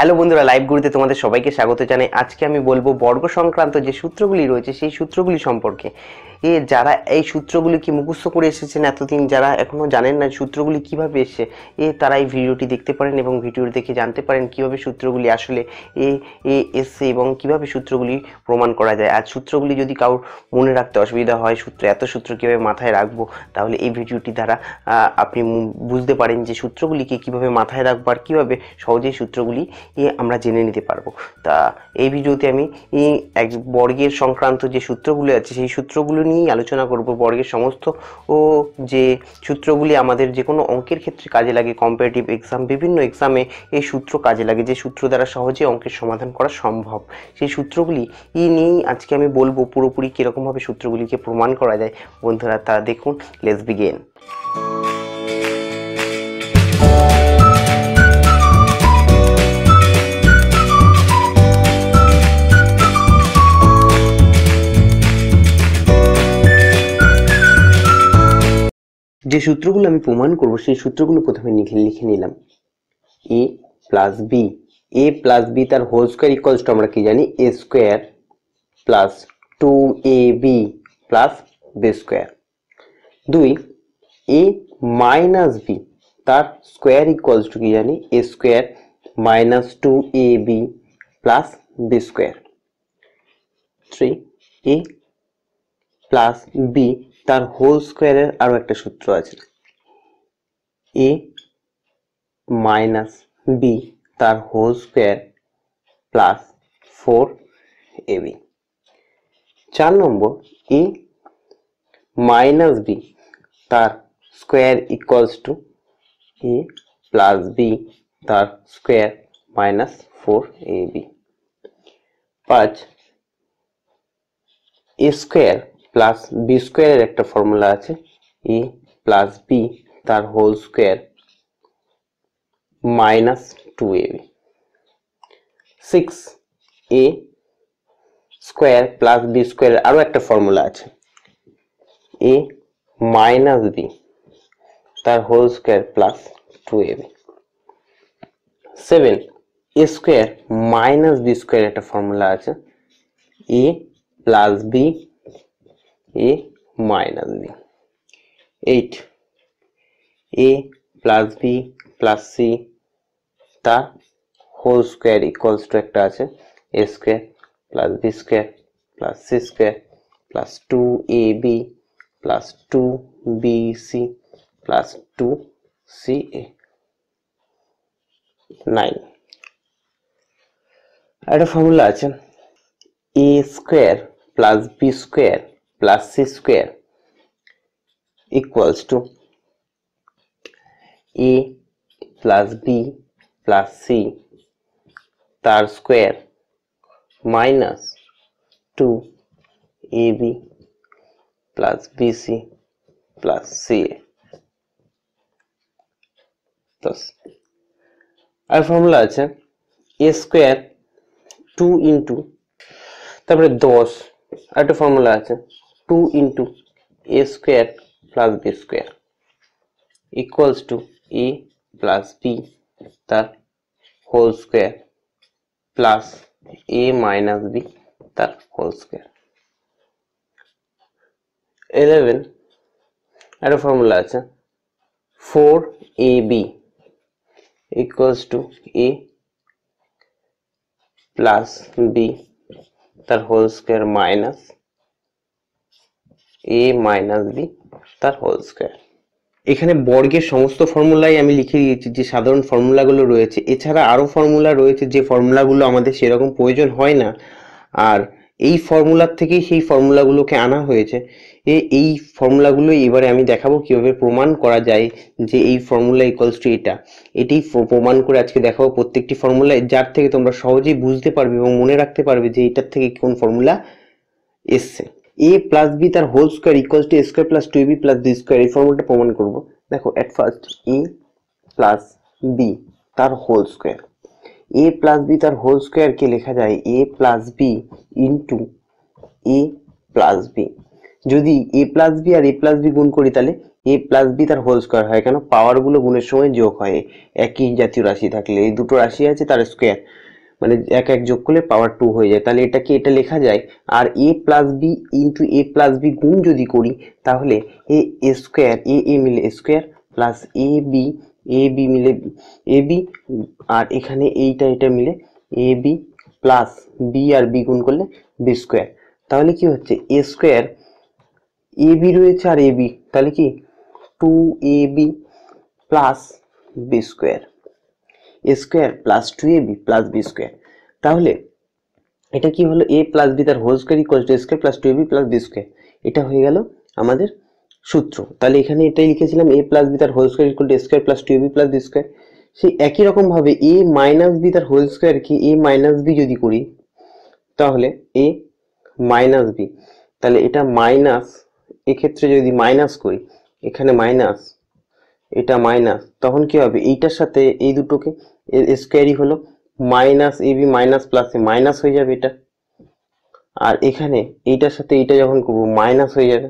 hello বন্ধুরা live গুরুতে তোমাদের সবাইকে স্বাগত জানাই আজকে আমি বলবো বর্গ সংক্রান্ত যে সূত্রগুলি রয়েছে সেই সূত্রগুলি সম্পর্কে এ যারা এই সূত্রগুলি কি মুখস্থ করে এসেছেন এতদিন যারা এখনও জানেন না সূত্রগুলি কিভাবে এসছে এ তারা এই ভিডিওটি দেখতে পারেন এবং ভিডিও দেখে জানতে পারেন কিভাবে সূত্রগুলি আসলে এ এ এসছে এবং কিভাবে সূত্রগুলি প্রমাণ করা যায় আর সূত্রগুলি যদি কারোর মনে রাখতে অসুবিধা হয় সূত্র এত সূত্র কীভাবে মাথায় রাখবো তাহলে এই ভিডিওটি দ্বারা আপনি বুঝতে পারেন যে সূত্রগুলিকে কিভাবে মাথায় রাখবো আর কীভাবে সহজেই সূত্রগুলি আমরা জেনে নিতে পারবো তা এই ভিডিওতে আমি এক বর্গের সংক্রান্ত যে সূত্রগুলো আছে সেই সূত্রগুলো নিয়েই আলোচনা করব বর্গের সমস্ত ও যে সূত্রগুলি আমাদের যে কোনো অঙ্কের ক্ষেত্রে কাজে লাগে কম্পিটিভ এক্সাম বিভিন্ন এক্সামে এই সূত্র কাজে লাগে যে সূত্র দ্বারা সহজে অঙ্কের সমাধান করা সম্ভব সেই সূত্রগুলি ই নিয়েই আজকে আমি বলবো পুরোপুরি কীরকমভাবে সূত্রগুলিকে প্রমাণ করা যায় বন্ধুরা তা দেখুন লেস বিগেন যে সূত্রগুলো আমি প্রমাণ করব সেই সূত্রগুলো প্রথমে লিখে লিখে নিলাম A plus B A plus B তার হোল স্কোয়ার ইকুয়ালস টু আমরা কি জানি A square plus two A B plus B square দুই এ মাইনাস বি তার স্কোয়ার ইকুয়ালস টু কি জানি A square minus two A B plus B square three A plus B তার whole স্কোয়ারের আরও একটা সূত্র আছে এ মাইনাস বি তার whole square plus four A B চার নম্বর এ মাইনাস বি তার square equals to A plus B তার square minus four A B পাঁচ এ স্কোয়ার প্লাস বি স্কোয়ারের একটা ফর্মুলা আছে এ প্লাস বি তার whole square minus two A B six A square plus B স্কোয়ারের আরও একটা ফর্মুলা আছে এ মাইনাস বি তার whole square plus two A B seven A square minus B square একটা formula আছে A plus B A minus B eight A plus B plus C তার whole square equals to একটা আছে A square plus B square plus C square plus two A B plus two B C plus two C A nine একটা formula আছে A square plus B square +c² = a + b + c² - 2ab + bc + ca দস আর formula আছে a² 2 * তারপরে 10 আর এটা formula আছে 2 into a square plus b square equals to a plus b the whole square plus a minus b the whole square 11 add a formula 4ab equals to a plus b the whole square minus A minus B তার whole square এখানে বর্গের সমস্ত ফর্মুলাই আমি লিখে দিয়েছি যে সাধারণ ফর্মুলাগুলো রয়েছে এছাড়া আরও ফর্মুলা রয়েছে যে ফর্মুলাগুলো আমাদের সেরকম প্রয়োজন হয় না আর এই ফর্মুলার থেকেই সেই ফর্মুলাগুলোকে আনা হয়েছে এ এই ফর্মুলাগুলো এবারে আমি দেখাবো কিভাবে প্রমাণ করা যায় যে এই ফর্মুলা ইকুয়ালস টু এটা এটি প্রমাণ করে আজকে দেখাবো প্রত্যেকটি ফর্মুলা যার থেকে তোমরা সহজেই বুঝতে পারবে এবং মনে রাখতে পারবে যে এটার থেকে কোন ফর্মুলা এসছে এ প্লাস বি তার whole square equals to square plus two B plus B square এই ফর্মুলাটা প্রমাণ করবো দেখো at first A plus B তার whole square A plus B তার হোল স্কোয়ারকে লেখা যায় A plus B into A plus B যদি এ প্লাস বি আর এ প্লাস বি গুণ করি তাহলে এ প্লাস বি তার হোল স্কোয়ার হয় কেন পাওয়ারগুলো গুণের সময় যোগ হয় একই জাতীয় রাশি থাকলে এই দুটো রাশি আছে তার স্কোয়ার মানে এক এক যোগ করলে পাওয়ার টু হয়ে যায় তাহলে এটাকে এটা লেখা যায় আর A plus B into A plus B গুণ যদি করি তাহলে এ স্কোয়ার এ এ মিলে square plus A B A B মিলে এ বি আর এখানে এইটা এটা মিলে এ বি প্লাস বি আর বি গুণ করলে বি স্কোয়ার তাহলে কি হচ্ছে এ স্কোয়ার এ বি রয়েছে আর এ বি তাহলে কি two A B plus B square A square plus two A B plus B square তাহলে এটা কি হলো এ প্লাস বি তার whole square equal to square plus two A B plus B square এটা হয়ে গেল আমাদের সূত্র তাহলে এখানে এটাই লিখেছিলাম এ প্লাস বি তার whole square equal to square plus two A B plus B square সেই একই রকমভাবে এ মাইনাস বি তার হোল স্কোয়ারকে এ মাইনাস বি যদি করি তাহলে এ মাইনাস বি তাহলে এটা মাইনাস এক্ষেত্রে যদি মাইনাস করি এখানে মাইনাস এটা মাইনাস তখন কি হবে এইটার সাথে এই দুটোকে স্কোয়ারই হলো মাইনাস এবি মাইনাস প্লাসে মাইনাস হয়ে যাবে এটা আর এখানে এইটার সাথে এইটা যখন করব মাইনাস হয়ে যাবে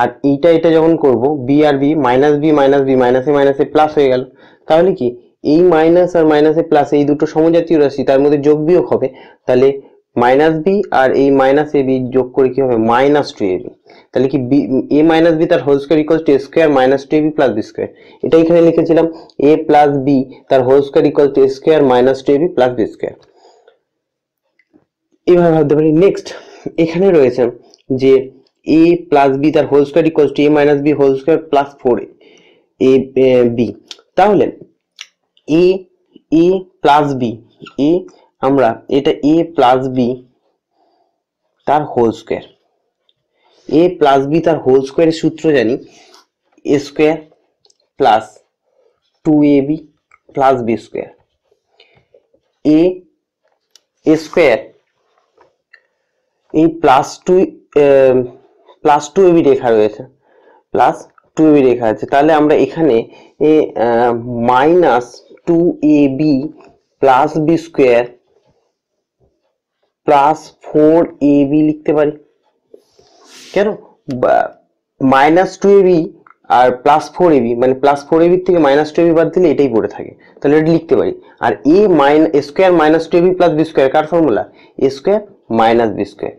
আর এইটা এটা যখন করব বি আর B minus B minus B মাইনাসে মাইনাসে প্লাস হয়ে গেল তাহলে কি এই মাইনাস আর মাইনাসে প্লাস এই দুটো সমজাতীয় রাশি তার মধ্যে যোগ বিয়োগ হবে তাহলে মাইনাস বি আর এই মাইনাস এ বি যোগ করে কি হবে মাইনাস টু এ বি তাহলে কি বি এ মাইনাস বি তার whole square equal to A square minus two A B plus B square এটা এখানে লিখেছিলাম এ প্লাস বি তার whole square equal to A square minus two A B plus B square এভাবে ভাবতে পারি next এখানে রয়েছে যে এ প্লাস বি তার whole square equal to A minus B whole square plus four A B তাহলে A A plus B A আমরা এটা এ প্লাস বি তার whole square A plus B তার হোল স্কোয়ারের সূত্র জানি A square plus two A B plus B square A square এই plus two plus two A B রেখা রয়েছে প্লাস টু এ বি রেখা আছে তাহলে আমরা এখানে A minus two A B plus B square plus four A B লিখতে পারি কেন মাইনাস টু এ বি আর প্লাস ফোর এবি মানে প্লাস ফোর এবির থেকে মাইনাস টু এবি বাদ দিলে এটাই পড়ে থাকে তাহলে এটা লিখতে পারি আর A minus square minus two A B plus B square কার formula A square minus B square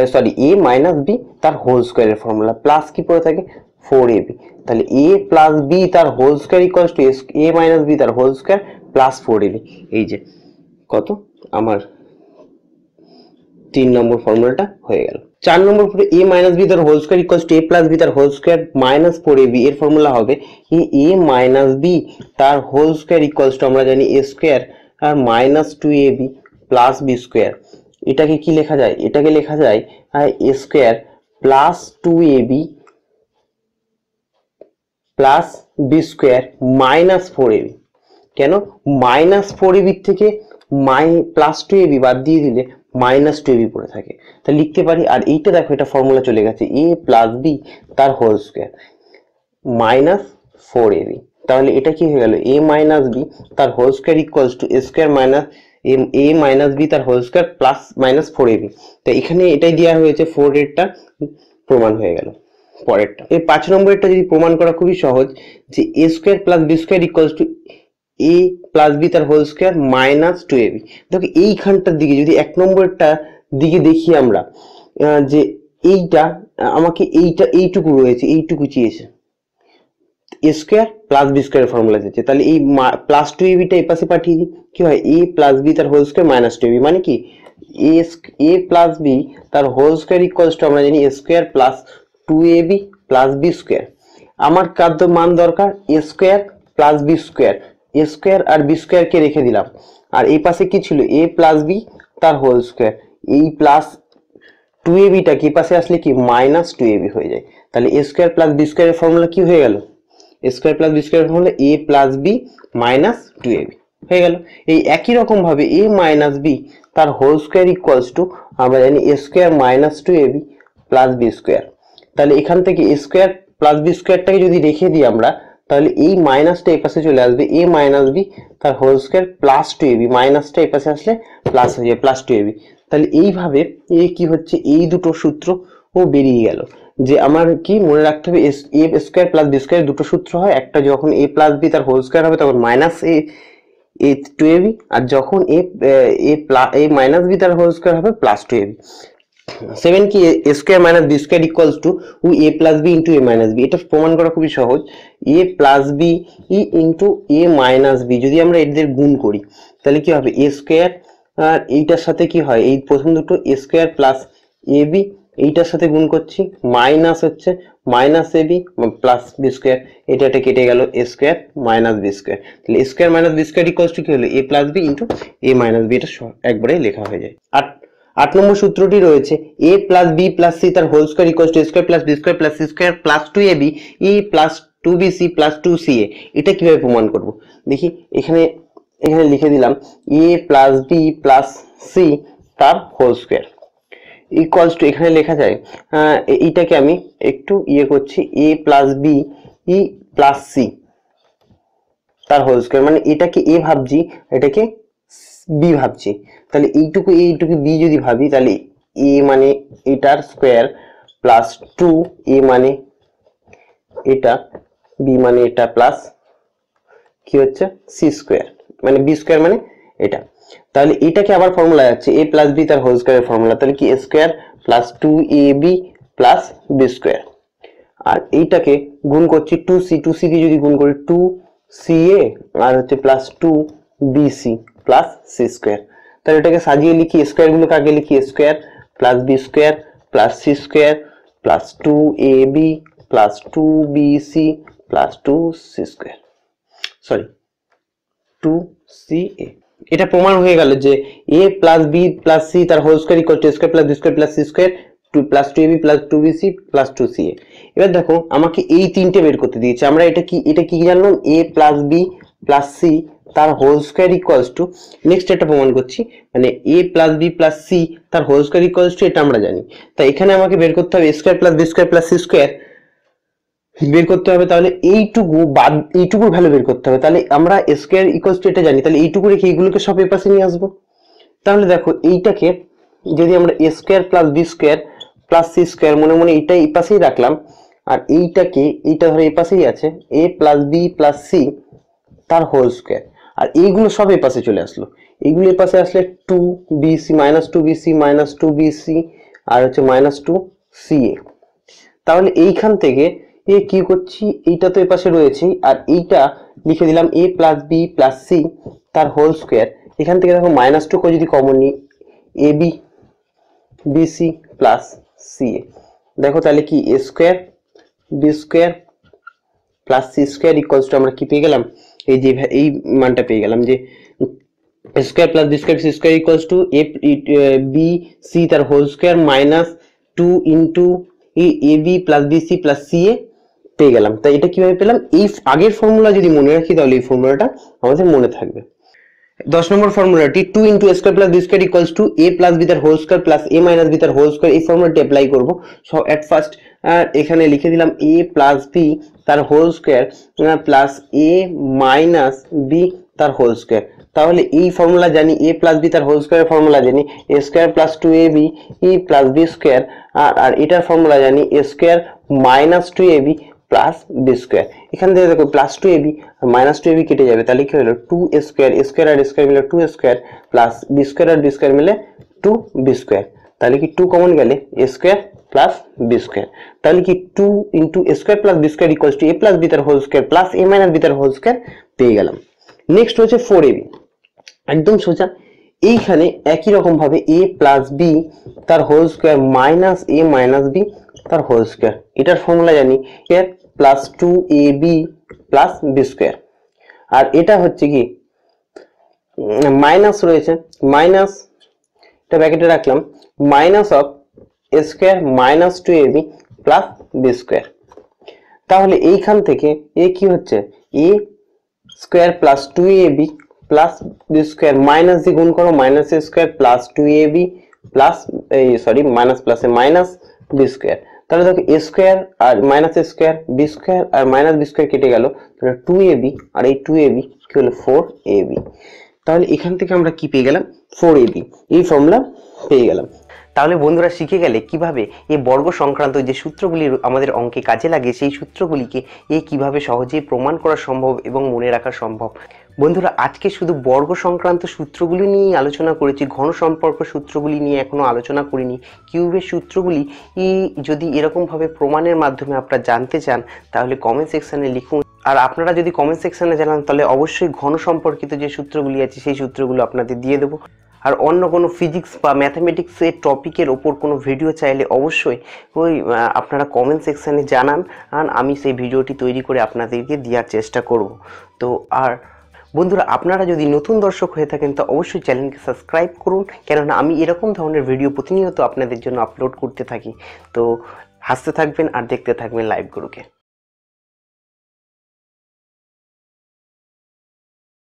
A sorry A minus B তার হোল স্কোয়ারের ফর্মুলা প্লাস কি পড়ে থাকে ফোর এবি তাহলে এ প্লাস বি তার whole square equals to A minus B তার whole square plus four A B এই যে কত আমার তিন নম্বর ফর্মুলাটা হয়ে গেল চার নম্বর ফোরে এ মাইনাস বি তার whole square equal to A plus B তার whole square minus four A B এর ফর্মুলা হবে এ মাইনাস বি তার হোল স্কোয়ার ইকুয়ালস টু আমরা জানি এ স্কোয়ার আর minus two A B plus B square এটাকে কি লেখা যায় এটাকে লেখা যায় A square plus two A B plus B square minus four A B কেন মাইনাস ফোর এ বির থেকে মাই প্লাস টু এ বি বাদ দিয়ে দিলে মাইনাস টু এবি পড়ে থাকে তা লিখতে পারি আর এইটা দেখো এটা ফর্মুলা চলে গেছে এ প্লাস বি তার whole square minus four A B তাহলে এটা কি হয়ে গেল এ মাইনাস বি তার whole square equals to square minus A minus B তার whole square plus minus four A B তা এখানে এটাই দেওয়া হয়েছে ফোর এরটা প্রমাণ হয়ে গেল পরেরটা এই পাঁচ নম্বরেরটা যদি প্রমাণ করা খুবই সহজ যে A square plus B square equals to A plus B তার whole square minus two A B দেখো এইখানটার দিকে যদি এক নম্বরটা দিকে দেখি আমরা যে এইটা আমাকে এইটা এইটুকু রয়েছে এইটুকু চেয়েছে A square plus B square formula দিচ্ছে তাহলে এই প্লাস টু এবিটা এ পাশে পাঠিয়ে দিই কী হয় এ প্লাস বি তার whole square minus two A B মানে কি এ এ প্লাস বি তার হোল স্কোয়ার ইকুয়ালস টু আমরা জানি A square plus two A B plus B square আমার কাদ্য মান দরকার A square plus B square A square আর বি স্কোয়ারকে রেখে দিলাম আর এই পাশে কি ছিল এ প্লাস বি তার হোল স্কোয়ার এই প্লাস টু এ বিটা কি পাশে আসলে কি মাইনাস টু এ বি হয়ে যায় তাহলে এ স্কোয়ার প্লাস বি স্কোয়ারের ফর্মুলা কি হয়ে গেল এ স্কোয়ার প্লাস বি স্কোয়ারের formula A plus B minus two A B হয়ে গেল এই একই রকমভাবে এ মাইনাস বি তার হোল স্কোয়ার ইকুয়ালস টু আমরা জানি A square minus two A B plus B square তাহলে এখান থেকে এ স্কোয়ার প্লাস বি স্কোয়ারটাকে যদি রেখে দিই আমরা তাহলে এই মাইনাসটা এপাশে চলে আসবে এ মাইনাস বি তার whole square plus two A B মাইনাসটা এপাশে আসলে প্লাস হয়ে যাবে প্লাস টু এবি তাহলে এইভাবে এ কি হচ্ছে এই দুটো সূত্র ও বেরিয়ে গেল যে আমার কি মনে রাখতে হবে A square plus B square দুটো সূত্র হয় একটা যখন এ প্লাস বি তার হোল স্কোয়ার হবে তখন minus A A two A B আর যখন A A plus A minus B তার হোল স্কোয়ার হবে প্লাস টু এবি সেভেন কি A square minus B square equals to uh A plus B into A minus B এটা প্রমাণ করা খুবই সহজ A plus B uh into A minus B যদি আমরা এদের গুণ করি তাহলে কি হবে এ স্কোয়ার আর এইটার সাথে কি হয় এই প্রথম দুটো A square plus A B এইটার সাথে গুণ করছি মাইনাস হচ্ছে minus A B plus B square এটা এটা কেটে গেল A square minus B square তাহলে square minus B square equals to কি হলো A plus B into A minus B এটা একবারে লেখা হয়ে যায় আর আট নম্বর সূত্রটি রয়েছে A plus B plus C তার whole square equal to square plus B square plus C square plus two A B E plus two B C plus two C A এটা কীভাবে প্রমাণ করব দেখি এখানে এখানে লিখে দিলাম A plus B plus C তার হোল স্কোয়ার ইকুয়ালস টু এখানে লেখা যায় এইটাকে আমি একটু ইয়ে করছি A plus B E plus C তার হোল স্কোয়ার মানে এটাকে এ ভাবছি এটাকে বি ভাবছি তাহলে এইটুকু এইটুকু বি যদি ভাবি তাহলে এ মানে এটার স্কোয়ার প্লাস টু এ মানে এটা বি মানে এটা প্লাস কি হচ্ছে সি স্কোয়ার মানে বি স্কোয়ার মানে এটা তাহলে এটাকে আবার ফর্মুলা যাচ্ছে এ প্লাস বি তার হোল স্কোয়ারের ফর্মুলা তাহলে কি A square plus two A B plus B square আর এইটাকে গুণ করছি টু সি টু সি দিয়ে যদি গুণ করি টু সি এ আর হচ্ছে plus two B C plus C square তাহলে এটাকে সাজিয়ে লিখি স্কোয়ারগুলোকে আগে লিখি square plus B square plus C square plus two A B plus two B C plus two C square sorry two C A এটা প্রমাণ হয়ে গেল যে A plus B plus C তার whole square equal to square plus B square plus C square two plus two A B plus two B C plus two C A এবার দেখো আমাকে এই তিনটে বের করতে দিয়েছে আমরা এটা কি এটা কি জানলাম A plus B plus C তার whole square equals to next এটা প্রমাণ করছি মানে A plus B plus C তার হোল স্কোয়ার ইকুয়ালস টু এটা আমরা জানি তাই এখানে আমাকে বের করতে হবে A square plus B square plus C square বের করতে হবে তাহলে এইটুকু বাদ এইটুকুর ভ্যালু বের করতে হবে তাহলে আমরা স্কোয়ার ইকুয়ালস টু এটা জানি তাহলে এইটুকু রেখে এইগুলোকে সব এ পাশে নিয়ে আসবো তাহলে দেখো এইটাকে যদি আমরা A square plus B square plus C square মনে মনে এইটা এই পাশেই রাখলাম আর এইটাকে এইটা ধরো এ পাশেই আছে A plus B plus C তার হোল স্কোয়ার আর এইগুলো সব এ পাশে চলে আসলো এইগুলো এ পাশে আসলে two BC minus two BC minus two BC আর হচ্ছে মাইনাস টু সিএ তাহলে এইখান থেকে এ কি করছি এইটা তো এ পাশে রয়েছে আর এইটা লিখে দিলাম A plus B plus C তার হোল স্কোয়ার এখান থেকে দেখো মাইনাস টুকে যদি কমন নিই A B BC plus C A দেখো তাহলে কি A square B square plus C square equals to আমরা কি পেয়ে গেলাম এই যে এই মানটা পেয়ে গেলাম যে square plus D square C square equals to A B C তার whole square minus two into A B plus B C plus C A পেয়ে গেলাম তাই এটা কিভাবে পেলাম এই আগের ফর্মুলা যদি মনে রাখি তাহলে এই ফর্মুলাটা আমাদের মনে থাকবে দশ নম্বর ফর্মুলাটি two into square plus B square equals to A plus B তার whole square plus A minus B তার হোল স্কোয়ার এই ফর্মুলাটি অ্যাপ্লাই করবো সব অ্যাট ফার্স্ট আর এখানে লিখে দিলাম এ প্লাস বি তার whole square plus A minus B তার হোল স্কোয়ার তাহলে এই ফর্মুলা জানি এ প্লাস বি তার হোল স্কোয়ারের ফর্মুলা জানি A square plus two A B E plus B square আর আর এটার ফর্মুলা জানি A square minus two A B plus B square এখান থেকে দেখো plus two A AB minus two A B কেটে যাবে তাহলে কি হলো টু স্কোয়ার স্কোয়ার আর স্কোয়ার মিলে two square plus B square আর বি স্কোয়ার মিলে টু বি স্কোয়ার তাহলে কি টু কমন গেলে স্কোয়ার প্লাস বি স্কোয়ার তাহলে কি two into square plus B square equals to A plus B তার whole square plus A minus B তার whole square পেয়ে গেলাম নেক্সট হচ্ছে ফোর এ বি একদম সোজা এইখানে একই রকমভাবে এ প্লাস বি তার whole square minus A minus B তার হোল স্কোয়ার এটার ফর্মুলা জানি এর plus two A B plus B square আর এটা হচ্ছে কি মাইনাস রয়েছে মাইনাস এটা ব্যাকেটে রাখলাম minus of square minus two A B plus B square তাহলে এইখান থেকে এ কি হচ্ছে A square plus two A B plus B square minus দিয়ে গুণ করো minus A square plus two A B plus এই সরি মাইনাস প্লাসে মাইনাস বি স্কোয়ার তাহলে দেখো এ স্কোয়ার আর minus A square B square আর মাইনাস বি স্কোয়ার কেটে গেল তাহলে টু এ বি আর এই টু এ বি কি হলো ফোর এ বি তাহলে এখান থেকে আমরা কি পেয়ে গেলাম ফোর এ বি এই ফর্মুলা পেয়ে গেলাম তাহলে বন্ধুরা শিখে গেলে কিভাবে এই বর্গ সংক্রান্ত যে সূত্রগুলি আমাদের অঙ্কে কাজে লাগে সেই সূত্রগুলিকে এ কিভাবে সহজেই প্রমাণ করা সম্ভব এবং মনে রাখা সম্ভব বন্ধুরা আজকে শুধু বর্গ সংক্রান্ত সূত্রগুলি নিয়েই আলোচনা করেছি ঘন সম্পর্ক সূত্রগুলি নিয়ে এখনও আলোচনা করিনি কিউবের সূত্রগুলি যদি এরকমভাবে প্রমাণের মাধ্যমে আপনারা জানতে চান তাহলে কমেন্ট সেকশানে লিখুন আর আপনারা যদি কমেন্ট সেকশানে জানান তাহলে অবশ্যই ঘন সম্পর্কিত যে সূত্রগুলি আছে সেই সূত্রগুলো আপনাদের দিয়ে দেবো আর অন্য কোনো ফিজিক্স বা ম্যাথামেটিক্সের টপিকের ওপর কোনো ভিডিও চাইলে অবশ্যই ওই আপনারা কমেন্ট সেকশানে জানান আর আমি সেই ভিডিওটি তৈরি করে আপনাদেরকে দেওয়ার চেষ্টা করব তো আর বন্ধুরা আপনারা যদি নতুন দর্শক হয়ে থাকেন তো অবশ্যই চ্যানেলকে সাবস্ক্রাইব করুন কেননা আমি এরকম ধরনের ভিডিও প্রতিনিয়ত আপনাদের জন্য আপলোড করতে থাকি তো হাসতে থাকবেন আর দেখতে থাকবেন লাইভ গুরুকে